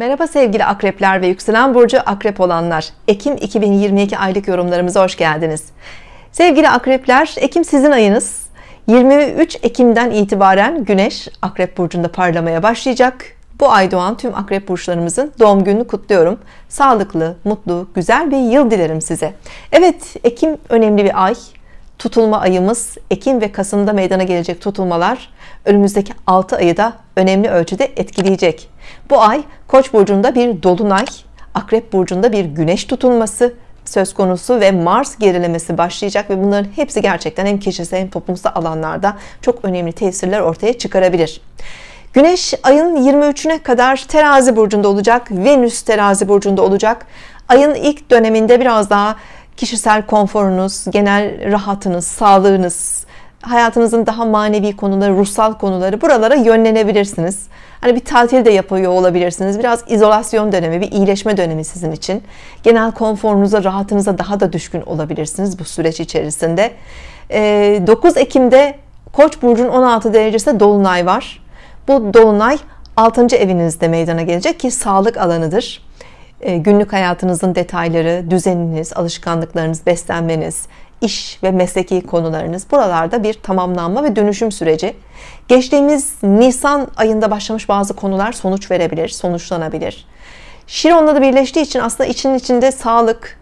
Merhaba sevgili akrepler ve yükselen burcu akrep olanlar. Ekim 2022 aylık yorumlarımıza hoş geldiniz. Sevgili akrepler, Ekim sizin ayınız. 23 Ekim'den itibaren Güneş Akrep burcunda parlamaya başlayacak. Bu ay doğan tüm akrep burçlarımızın doğum gününü kutluyorum. Sağlıklı, mutlu, güzel bir yıl dilerim size. Evet, Ekim önemli bir ay tutulma ayımız Ekim ve Kasım'da meydana gelecek tutulmalar önümüzdeki 6 ayı da önemli ölçüde etkileyecek. Bu ay Koç burcunda bir dolunay, Akrep burcunda bir güneş tutulması söz konusu ve Mars gerilemesi başlayacak ve bunların hepsi gerçekten hem kişisel hem toplumsal alanlarda çok önemli tesirler ortaya çıkarabilir. Güneş ayın 23'üne kadar terazi burcunda olacak. Venüs terazi burcunda olacak. Ayın ilk döneminde biraz daha kişisel konforunuz, genel rahatınız, sağlığınız, hayatınızın daha manevi konuları, ruhsal konuları buralara yönlenebilirsiniz. Hani bir tatil de yapıyor olabilirsiniz. Biraz izolasyon dönemi, bir iyileşme dönemi sizin için. Genel konforunuza, rahatınıza daha da düşkün olabilirsiniz bu süreç içerisinde. 9 ee, Ekim'de Koç burcunun 16 derecesinde dolunay var. Bu dolunay 6. evinizde meydana gelecek ki sağlık alanıdır. E, günlük hayatınızın detayları, düzeniniz, alışkanlıklarınız, beslenmeniz, iş ve mesleki konularınız buralarda bir tamamlanma ve dönüşüm süreci. Geçtiğimiz Nisan ayında başlamış bazı konular sonuç verebilir, sonuçlanabilir. Şiron'la da birleştiği için aslında için içinde sağlık,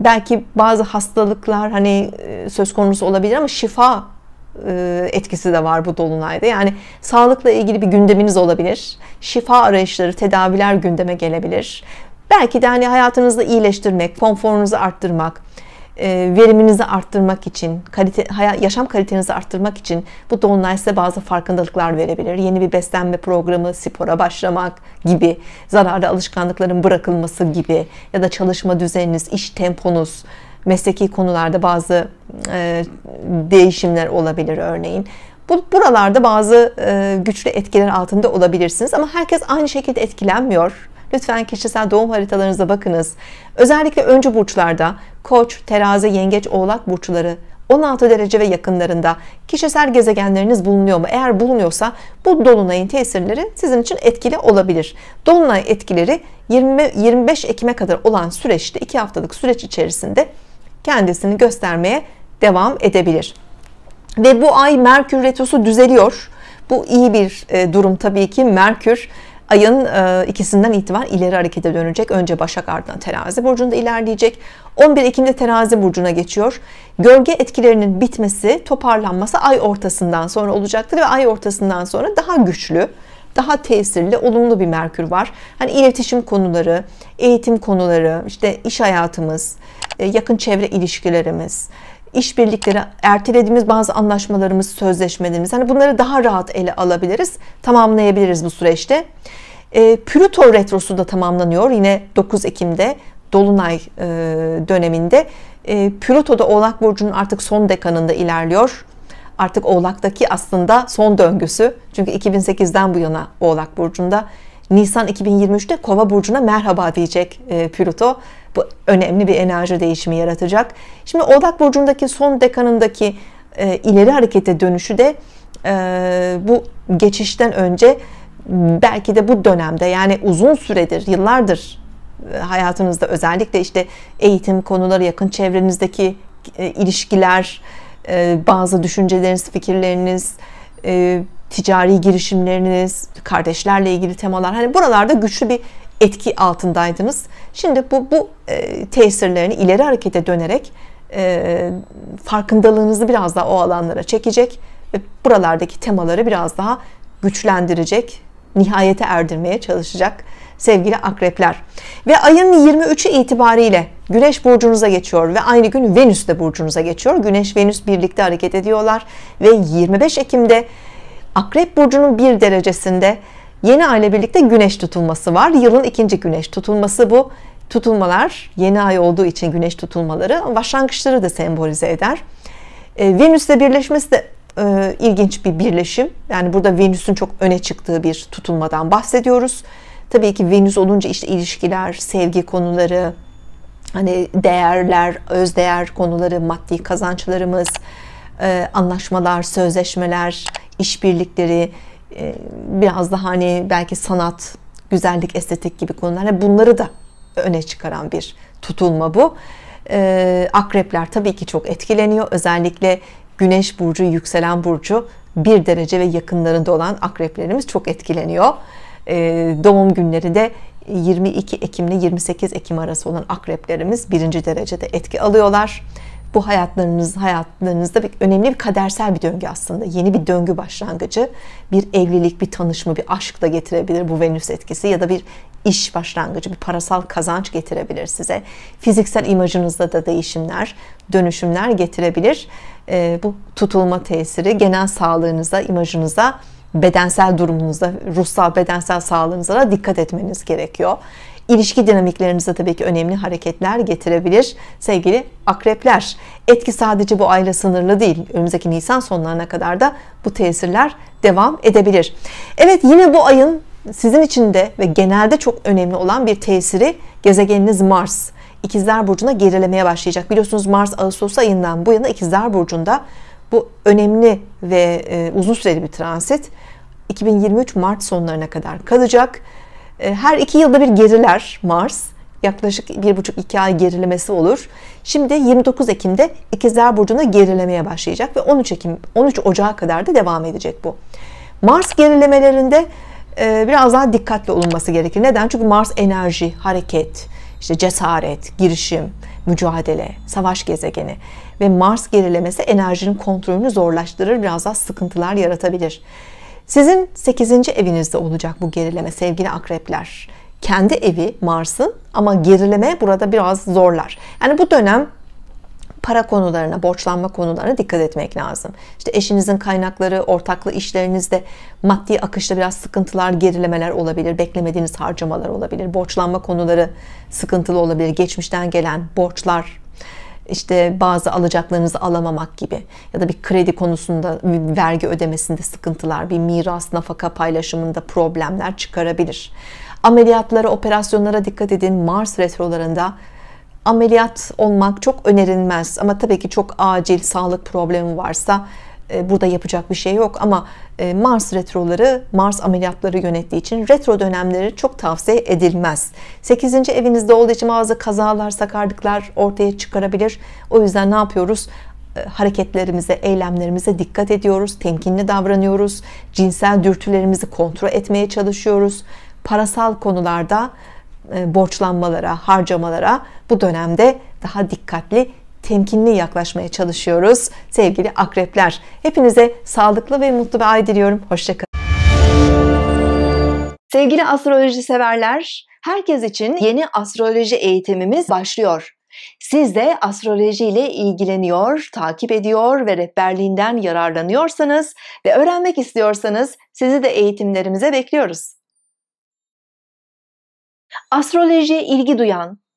belki bazı hastalıklar hani e, söz konusu olabilir ama şifa e, etkisi de var bu dolunayda. Yani sağlıkla ilgili bir gündeminiz olabilir. Şifa arayışları, tedaviler gündeme gelebilir. Belki de hani hayatınızı iyileştirmek, konforunuzu arttırmak, e, veriminizi arttırmak için, kalite, yaşam kalitenizi arttırmak için bu dolunay size bazı farkındalıklar verebilir. Yeni bir beslenme programı, spora başlamak gibi, zararlı alışkanlıkların bırakılması gibi ya da çalışma düzeniniz, iş temponuz, mesleki konularda bazı e, değişimler olabilir örneğin. Bu buralarda bazı e, güçlü etkiler altında olabilirsiniz ama herkes aynı şekilde etkilenmiyor. Lütfen kişisel doğum haritalarınıza bakınız. Özellikle öncü burçlarda Koç, Terazi, Yengeç, Oğlak burçları 16 derece ve yakınlarında kişisel gezegenleriniz bulunuyor mu? Eğer bulunuyorsa bu dolunayın tesirleri sizin için etkili olabilir. Dolunay etkileri 20 25 Ekim'e kadar olan süreçte 2 haftalık süreç içerisinde kendisini göstermeye devam edebilir. Ve bu ay Merkür retrosu düzeliyor. Bu iyi bir e, durum tabii ki Merkür ayın e, ikisinden itibaren ileri harekete dönecek. Önce Başak ardından Terazi burcunda ilerleyecek. 11 Ekim'de Terazi burcuna geçiyor. Gölge etkilerinin bitmesi, toparlanması ay ortasından sonra olacaktır ve ay ortasından sonra daha güçlü daha tesirli, olumlu bir Merkür var. Hani iletişim konuları, eğitim konuları, işte iş hayatımız, e, yakın çevre ilişkilerimiz, işbirlikleri, ertelediğimiz bazı anlaşmalarımız, sözleşmelerimiz. Hani bunları daha rahat ele alabiliriz, tamamlayabiliriz bu süreçte. E, Plüto retrosu da tamamlanıyor. Yine 9 Ekim'de Dolunay e, döneminde. E, Plüto da Oğlak Burcu'nun artık son dekanında ilerliyor. Artık Oğlak'taki aslında son döngüsü. Çünkü 2008'den bu yana Oğlak Burcu'nda. Nisan 2023'te Kova Burcu'na merhaba diyecek e, Plüto. Bu önemli bir enerji değişimi yaratacak. Şimdi Oğlak Burcu'ndaki son dekanındaki e, ileri harekete dönüşü de e, bu geçişten önce belki de bu dönemde yani uzun süredir, yıllardır e, hayatınızda özellikle işte eğitim konuları, yakın çevrenizdeki e, ilişkiler, e, bazı düşünceleriniz, fikirleriniz, e, ticari girişimleriniz, kardeşlerle ilgili temalar hani buralarda güçlü bir etki altındaydınız. Şimdi bu, bu e, tesirlerini ileri harekete dönerek e, farkındalığınızı biraz daha o alanlara çekecek ve buralardaki temaları biraz daha güçlendirecek, nihayete erdirmeye çalışacak sevgili akrepler. Ve ayın 23'ü itibariyle Güneş burcunuza geçiyor ve aynı gün Venüs de burcunuza geçiyor. Güneş Venüs birlikte hareket ediyorlar ve 25 Ekim'de Akrep burcunun bir derecesinde Yeni ay ile birlikte güneş tutulması var. Yılın ikinci güneş tutulması bu. Tutulmalar yeni ay olduğu için güneş tutulmaları başlangıçları da sembolize eder. E, ile birleşmesi de e, ilginç bir birleşim. Yani burada Venüs'ün çok öne çıktığı bir tutulmadan bahsediyoruz. Tabii ki Venüs olunca işte ilişkiler, sevgi konuları, hani değerler, özdeğer konuları, maddi kazançlarımız, e, anlaşmalar, sözleşmeler, işbirlikleri, ee, biraz daha hani belki sanat, güzellik, estetik gibi konular bunları da öne çıkaran bir tutulma bu. Ee, akrepler tabii ki çok etkileniyor. Özellikle Güneş burcu, yükselen burcu bir derece ve yakınlarında olan akreplerimiz çok etkileniyor. Ee, doğum günleri de 22 Ekim ile 28 Ekim arası olan akreplerimiz birinci derecede etki alıyorlar bu hayatlarınız hayatlarınızda bir önemli bir kadersel bir döngü aslında. Yeni bir döngü başlangıcı. Bir evlilik, bir tanışma, bir aşk da getirebilir bu Venüs etkisi ya da bir iş başlangıcı, bir parasal kazanç getirebilir size. Fiziksel imajınızda da değişimler, dönüşümler getirebilir. E, bu tutulma tesiri genel sağlığınıza, imajınıza bedensel durumunuza, ruhsal bedensel sağlığınıza da dikkat etmeniz gerekiyor. İlişki dinamiklerinize tabii ki önemli hareketler getirebilir sevgili akrepler. Etki sadece bu ayla sınırlı değil. Önümüzdeki Nisan sonlarına kadar da bu tesirler devam edebilir. Evet yine bu ayın sizin için de ve genelde çok önemli olan bir tesiri gezegeniniz Mars. İkizler Burcu'na gerilemeye başlayacak. Biliyorsunuz Mars Ağustos ayından bu yana İkizler Burcu'nda bu önemli ve e, uzun süreli bir transit. 2023 Mart sonlarına kadar kalacak e, her iki yılda bir geriler Mars. Yaklaşık bir buçuk iki ay gerilemesi olur. Şimdi 29 Ekim'de İkizler Burcu'na gerilemeye başlayacak ve 13 Ekim, 13 Ocağı kadar da devam edecek bu. Mars gerilemelerinde e, biraz daha dikkatli olunması gerekir. Neden? Çünkü Mars enerji, hareket, işte cesaret, girişim, mücadele, savaş gezegeni ve Mars gerilemesi enerjinin kontrolünü zorlaştırır, biraz daha sıkıntılar yaratabilir. Sizin 8. evinizde olacak bu gerileme sevgili akrepler. Kendi evi Mars'ın ama gerileme burada biraz zorlar. Yani bu dönem para konularına, borçlanma konularına dikkat etmek lazım. İşte eşinizin kaynakları, ortaklı işlerinizde maddi akışta biraz sıkıntılar, gerilemeler olabilir, beklemediğiniz harcamalar olabilir, borçlanma konuları sıkıntılı olabilir, geçmişten gelen borçlar, işte bazı alacaklarınızı alamamak gibi ya da bir kredi konusunda bir vergi ödemesinde sıkıntılar, bir miras, nafaka paylaşımında problemler çıkarabilir. Ameliyatlara, operasyonlara dikkat edin. Mars retrolarında ameliyat olmak çok önerilmez ama tabii ki çok acil sağlık problemi varsa e, burada yapacak bir şey yok ama e, Mars retroları, Mars ameliyatları yönettiği için retro dönemleri çok tavsiye edilmez. 8. evinizde olduğu için bazı kazalar, sakarlıklar ortaya çıkarabilir. O yüzden ne yapıyoruz? E, hareketlerimize, eylemlerimize dikkat ediyoruz, temkinli davranıyoruz, cinsel dürtülerimizi kontrol etmeye çalışıyoruz. Parasal konularda borçlanmalara, harcamalara bu dönemde daha dikkatli temkinli yaklaşmaya çalışıyoruz sevgili akrepler. Hepinize sağlıklı ve mutlu bir ay diliyorum. Hoşçakalın. Sevgili astroloji severler, herkes için yeni astroloji eğitimimiz başlıyor. Siz de astroloji ile ilgileniyor, takip ediyor ve rehberliğinden yararlanıyorsanız ve öğrenmek istiyorsanız sizi de eğitimlerimize bekliyoruz. Astrolojiye ilgi duyan,